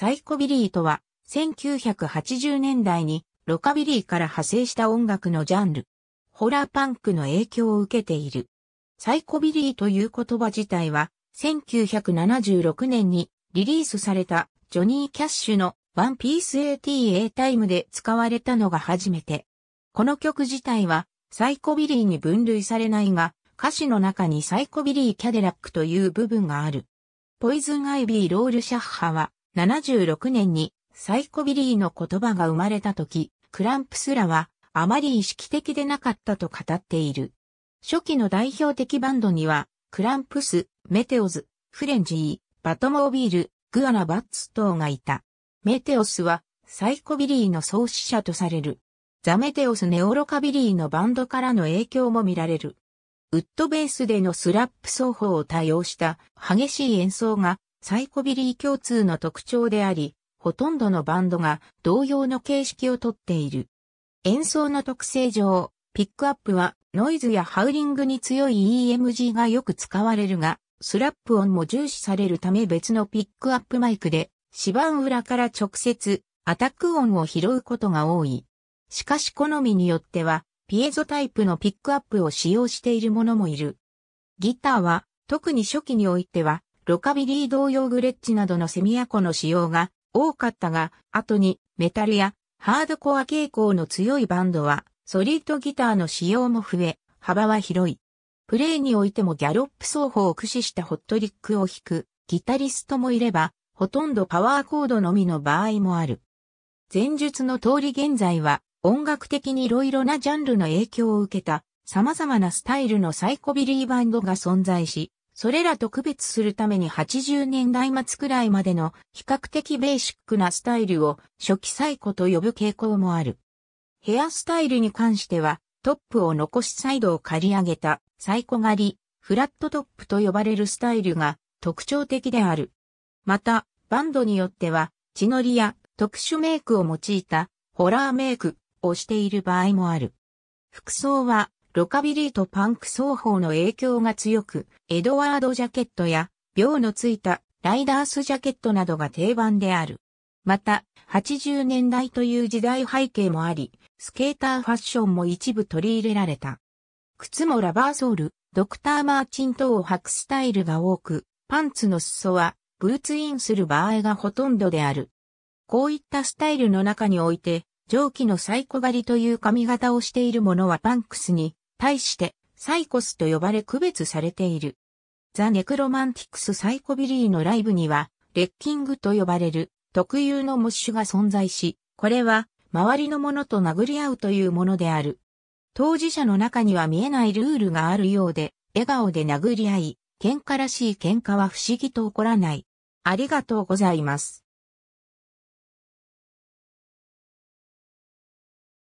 サイコビリーとは、1980年代にロカビリーから派生した音楽のジャンル。ホラーパンクの影響を受けている。サイコビリーという言葉自体は、1976年にリリースされたジョニー・キャッシュのワンピース ATA タイムで使われたのが初めて。この曲自体はサイコビリーに分類されないが、歌詞の中にサイコビリー・キャデラックという部分がある。ポイズン・アイビー・ロール・シャッハは76年にサイコビリーの言葉が生まれた時、クランプスらはあまり意識的でなかったと語っている。初期の代表的バンドには、クランプス、メテオズ、フレンジー、バトモービール、グアナバッツ等がいた。メテオスはサイコビリーの創始者とされる。ザメテオスネオロカビリーのバンドからの影響も見られる。ウッドベースでのスラップ奏法を多用した激しい演奏がサイコビリー共通の特徴であり、ほとんどのバンドが同様の形式をとっている。演奏の特性上、ピックアップはノイズやハウリングに強い EMG がよく使われるが、スラップ音も重視されるため別のピックアップマイクで、指板裏から直接アタック音を拾うことが多い。しかし好みによっては、ピエゾタイプのピックアップを使用しているものもいる。ギターは、特に初期においては、ロカビリー同様グレッチなどのセミアコの使用が多かったが、後にメタルやハードコア傾向の強いバンドはソリッドギターの使用も増え、幅は広い。プレイにおいてもギャロップ奏法を駆使したホットリックを弾くギタリストもいれば、ほとんどパワーコードのみの場合もある。前述の通り現在は音楽的に色々なジャンルの影響を受けた様々なスタイルのサイコビリーバンドが存在し、それらと区別するために80年代末くらいまでの比較的ベーシックなスタイルを初期最古と呼ぶ傾向もある。ヘアスタイルに関しては、トップを残しサイドを刈り上げた、サイコ狩り、フラットトップと呼ばれるスタイルが特徴的である。また、バンドによっては、血のりや特殊メイクを用いたホラーメイクをしている場合もある。服装はロカビリーとパンク双方の影響が強く、エドワードジャケットや、秒のついたライダースジャケットなどが定番である。また、80年代という時代背景もあり、スケーターファッションも一部取り入れられた。靴もラバーソール、ドクターマーチン等を履くスタイルが多く、パンツの裾はブーツインする場合がほとんどである。こういったスタイルの中において、上記のサイコ狩りという髪型をしているものはパンクスに対して、サイコスと呼ばれ区別されている。ザ・ネクロマンティクス・サイコビリーのライブには、レッキングと呼ばれる特有のモッシュが存在し、これは周りのものと殴り合うというものである。当事者の中には見えないルールがあるようで、笑顔で殴り合い、喧嘩らしい喧嘩は不思議と起こらない。ありがとうございます。